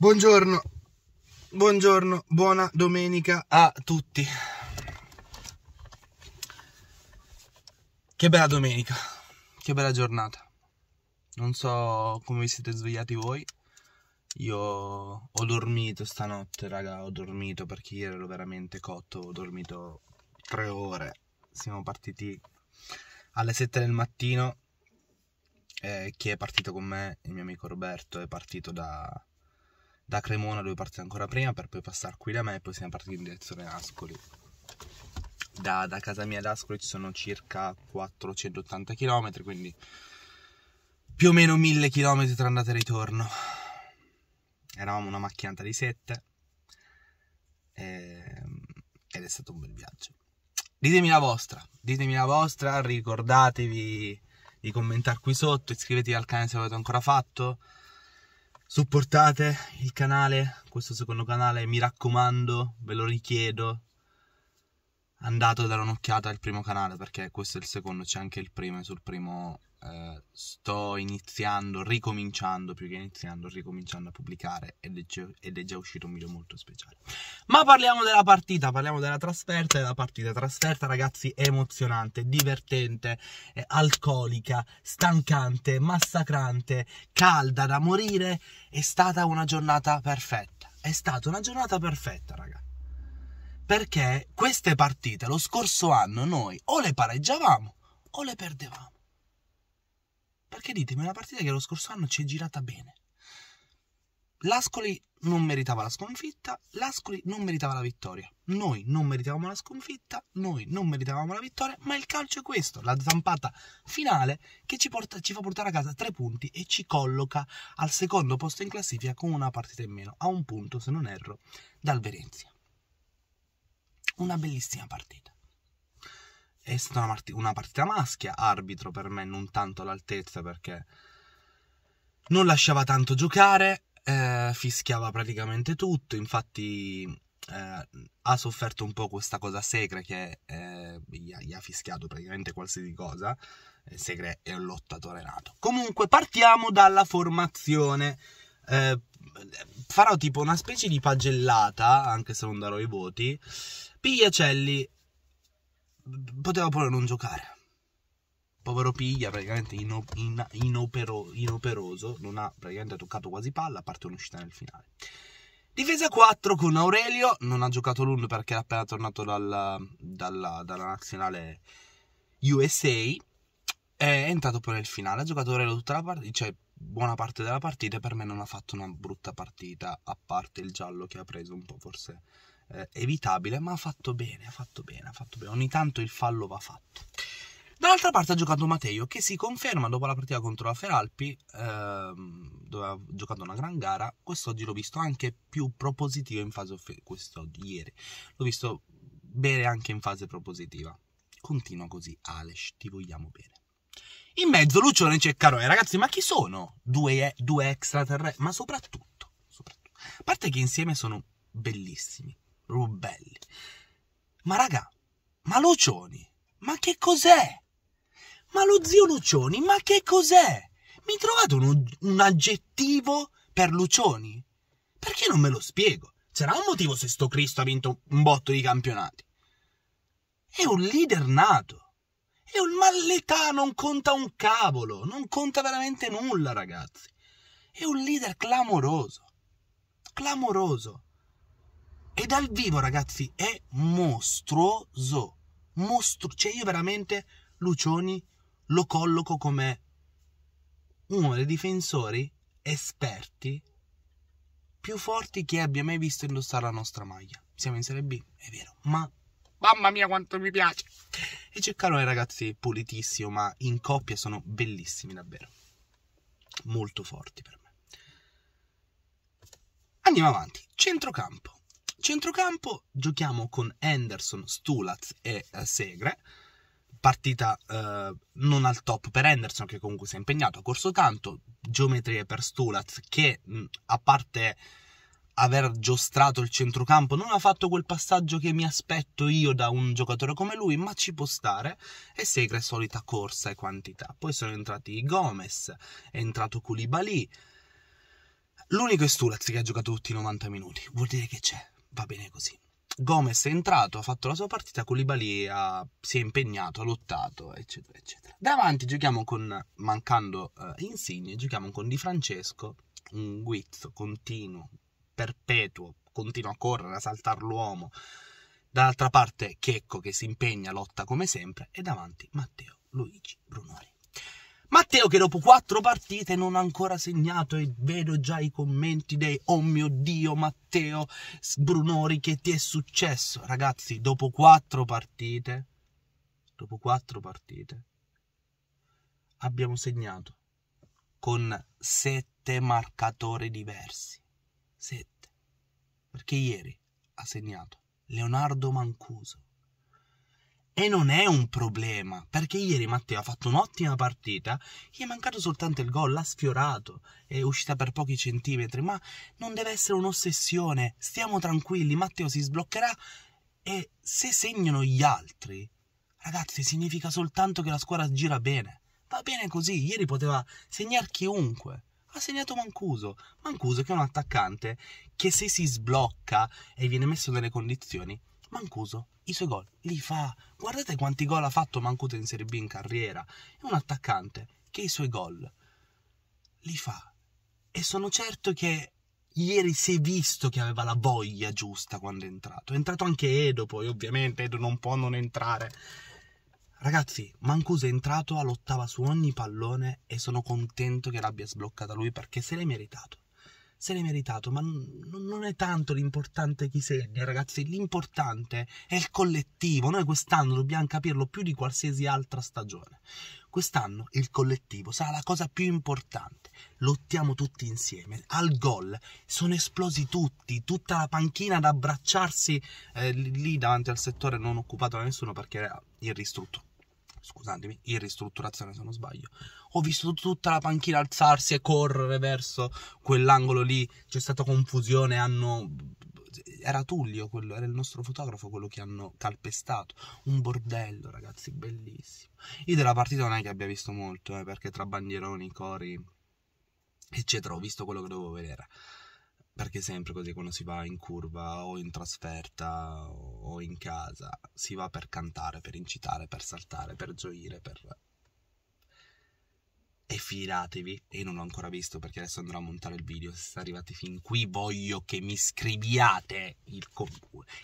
Buongiorno, buongiorno, buona domenica a tutti. Che bella domenica, che bella giornata. Non so come vi siete svegliati voi. Io ho dormito stanotte, raga, ho dormito perché ieri ero veramente cotto, ho dormito tre ore. Siamo partiti alle sette del mattino. Eh, chi è partito con me, il mio amico Roberto, è partito da, da Cremona dove partire ancora prima per poi passare qui da me e poi siamo partiti in direzione Ascoli. Da, da casa mia ad Ascoli ci sono circa 480 km, quindi più o meno 1000 km tra andata e ritorno. Eravamo una macchinata di 7 e... Ehm, ed è stato un bel viaggio. Ditemi la vostra, ditemi la vostra, ricordatevi di commentare qui sotto, iscrivetevi al canale se l'avete ancora fatto supportate il canale, questo secondo canale, mi raccomando, ve lo richiedo, andato a dare un'occhiata al primo canale perché questo è il secondo, c'è anche il primo e sul primo eh, sto iniziando, ricominciando, più che iniziando, ricominciando a pubblicare ed è, ed è, già uscito un video molto speciale. Ma parliamo della partita, parliamo della trasferta e della partita trasferta ragazzi emozionante, divertente, eh, alcolica, stancante, massacrante, calda da morire, è stata una giornata perfetta, è stata una giornata perfetta ragazzi perché queste partite lo scorso anno noi o le pareggiavamo o le perdevamo. Perché ditemi una partita che lo scorso anno ci è girata bene. L'Ascoli non meritava la sconfitta, l'Ascoli non meritava la vittoria. Noi non meritavamo la sconfitta, noi non meritavamo la vittoria, ma il calcio è questo, la zampata finale che ci, porta, ci fa portare a casa tre punti e ci colloca al secondo posto in classifica con una partita in meno, a un punto se non erro, dal Venezia una bellissima partita. È stata una, partita maschia, arbitro per me non tanto all'altezza perché non lasciava tanto giocare, eh, fischiava praticamente tutto, infatti eh, ha sofferto un po' questa cosa Segre che eh, gli, ha, gli, ha, fischiato praticamente qualsiasi cosa. Segre è un lottatore nato. Comunque partiamo dalla formazione. Eh, farò tipo una specie di pagellata, anche se non darò i voti, Pigliacelli poteva pure non giocare. Povero Piglia, praticamente inop in inopero inoperoso, non ha praticamente toccato quasi palla, a parte un'uscita nel finale. Difesa 4 con Aurelio, non ha giocato l'un perché è appena tornato dalla, dalla, dalla nazionale USA. È entrato poi nel finale, ha giocato Aurelio tutta la partita, cioè buona parte della partita per me non ha fatto una brutta partita, a parte il giallo che ha preso un po' forse eh, evitabile, ma ha fatto bene, ha fatto bene, ha fatto bene. Ogni tanto il fallo va fatto. Dall'altra parte ha giocato Matteo, che si conferma dopo la partita contro la Feralpi, ehm, dove ha giocato una gran gara. Quest'oggi l'ho visto anche più propositivo in fase offensiva. Quest'oggi, ieri, l'ho visto bene anche in fase propositiva. Continua così, Alex, ti vogliamo bene. In mezzo Lucione e Caroe, eh, ragazzi, ma chi sono? Due, due extraterrestri, ma soprattutto, soprattutto, a parte che insieme sono bellissimi Rubelli. Ma raga, ma Lucioni, ma che cos'è? Ma lo zio Lucioni, ma che cos'è? Mi trovate un, un aggettivo per Lucioni? Perché non me lo spiego? C'era un motivo se sto Cristo ha vinto un botto di campionati. È un leader nato. È un l'età non conta un cavolo, non conta veramente nulla, ragazzi. È un leader clamoroso. Clamoroso. E dal vivo, ragazzi, è mostruoso. Mostru- cioè, io veramente Lucioni lo colloco come uno dei difensori esperti più forti che abbia mai visto indossare la nostra maglia. Siamo in Serie B, è vero, ma mamma mia quanto mi piace. E Ceccano è ragazzi pulitissimo, ma in coppia sono bellissimi davvero. Molto forti per me. Andiamo avanti, centrocampo centrocampo giochiamo con Henderson, Stulaz e eh, Segre. Partita eh, non al top per Henderson, che comunque si è impegnato, ha corso tanto. Geometrie per Stulaz, che mh, a parte aver giostrato il centrocampo, non ha fatto quel passaggio che mi aspetto io da un giocatore come lui, ma ci può stare. E Segre solita corsa e quantità. Poi sono entrati Gomez, è entrato Koulibaly. L'unico è Stulaz che ha giocato tutti i 90 minuti, vuol dire che c'è, va bene così. Gomez è entrato, ha fatto la sua partita, Koulibaly ha, si è impegnato, ha lottato, eccetera, eccetera. Davanti giochiamo con, mancando uh, Insigne, giochiamo con Di Francesco, un guizzo continuo, perpetuo, continua a correre, a saltare l'uomo. Dall'altra parte Checco che si impegna, lotta come sempre e davanti Matteo Luigi Brunori. Matteo che dopo quattro partite non ha ancora segnato e vedo già i commenti dei oh mio dio Matteo Brunori che ti è successo ragazzi dopo quattro partite dopo quattro partite abbiamo segnato con sette marcatori diversi sette perché ieri ha segnato Leonardo Mancuso e non è un problema, perché ieri Matteo ha fatto un'ottima partita, gli è mancato soltanto il gol, l'ha sfiorato, è uscita per pochi centimetri, ma non deve essere un'ossessione, stiamo tranquilli, Matteo si sbloccherà e se segnano gli altri, ragazzi, significa soltanto che la squadra gira bene. Va bene così, ieri poteva segnar chiunque ha segnato Mancuso. Mancuso che è un attaccante che se si sblocca e viene messo nelle condizioni Mancuso i suoi gol li fa. Guardate quanti gol ha fatto Mancuso in Serie B in carriera. È un attaccante che i suoi gol li fa. E sono certo che ieri si è visto che aveva la voglia giusta quando è entrato. È entrato anche Edo, poi ovviamente Edo non può non entrare. Ragazzi, Mancuso è entrato, all'ottava su ogni pallone e sono contento che l'abbia sbloccata lui perché se l'è meritato se l'è meritato, ma non è tanto l'importante chi segna, ragazzi, l'importante è il collettivo. Noi quest'anno dobbiamo capirlo più di qualsiasi altra stagione. Quest'anno il collettivo sarà la cosa più importante. Lottiamo tutti insieme al gol. Sono esplosi tutti, tutta la panchina ad abbracciarsi eh, lì davanti al settore non occupato da nessuno perché era in ristruttura scusatemi, in ristrutturazione se non sbaglio, ho visto tutta la panchina alzarsi e correre verso quell'angolo lì, c'è stata confusione, hanno... Era Tullio, quello, era il nostro fotografo, quello che hanno calpestato. Un bordello, ragazzi, bellissimo. Io della partita non è che abbia visto molto, eh, perché tra bandieroni, cori, eccetera, ho visto quello che dovevo vedere perché sempre così quando si va in curva o in trasferta o in casa, si va per cantare, per incitare, per saltare, per gioire, per... E fidatevi, e non l'ho ancora visto perché adesso andrò a montare il video, se siete arrivati fin qui voglio che mi scriviate il com-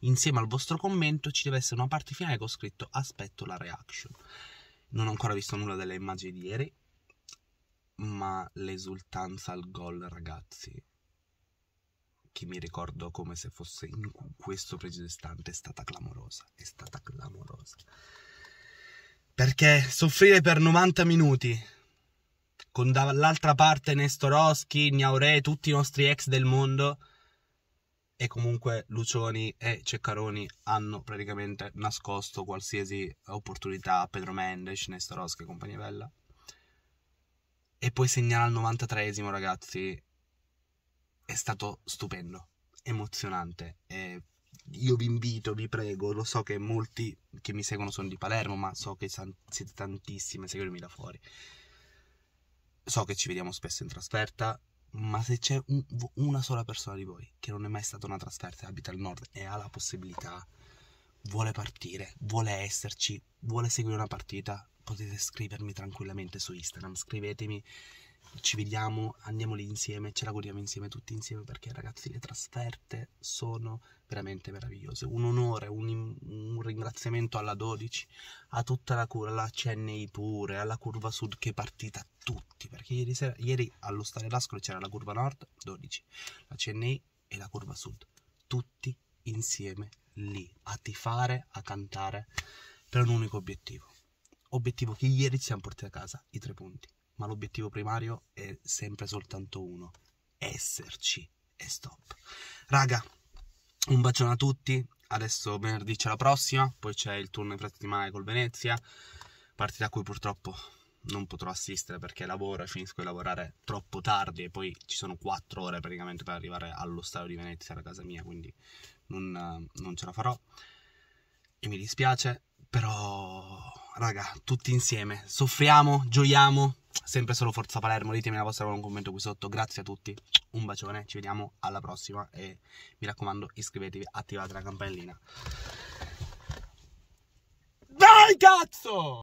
insieme al vostro commento ci deve essere una parte finale che ho scritto aspetto la reaction. Non ho ancora visto nulla delle immagini di ieri, ma l'esultanza al gol ragazzi che mi ricordo come se fosse in questo preciso istante, è stata clamorosa, è stata clamorosa. Perché soffrire per 90 minuti con dall'altra parte Nestoroschi, Gnaure, tutti i nostri ex del mondo e comunque Lucioni e Ceccaroni hanno praticamente nascosto qualsiasi opportunità a Pedro Mendes, Nestoroschi e compagnia bella. E poi segnala il 93esimo ragazzi è stato stupendo, emozionante. Eh, io vi invito, vi prego, lo so che molti che mi seguono sono di Palermo, ma so che siete tantissimi a seguirmi da fuori. So che ci vediamo spesso in trasferta, ma se c'è un, una sola persona di voi che non è mai stata una trasferta abita al nord e ha la possibilità, vuole partire, vuole esserci, vuole seguire una partita, potete scrivermi tranquillamente su Instagram, scrivetemi ci vediamo, andiamo lì insieme, ce la godiamo insieme, tutti insieme, perché ragazzi le trasferte sono veramente meravigliose. Un onore, un, un ringraziamento alla 12, a tutta la cura, alla CNI pure, alla curva sud che è partita a tutti, perché ieri, sera, ieri allo Stadio d'Ascoli c'era la curva nord 12, la CNI e la curva sud, tutti insieme lì, a tifare, a cantare, per un unico obiettivo. Obiettivo che ieri ci siamo portati a casa, i tre punti ma l'obiettivo primario è sempre soltanto uno, esserci e stop. Raga, un bacione a tutti, adesso venerdì c'è la prossima, poi c'è il turno in settimana col Venezia, partita a cui purtroppo non potrò assistere perché lavoro e finisco di lavorare troppo tardi e poi ci sono 4 ore praticamente per arrivare allo stadio di Venezia, da casa mia, quindi non, non ce la farò e mi dispiace, però raga, tutti insieme, soffriamo, gioiamo, sempre solo Forza Palermo, ditemi la vostra con un commento qui sotto, grazie a tutti, un bacione, ci vediamo alla prossima e mi raccomando iscrivetevi, attivate la campanellina. Dai cazzo!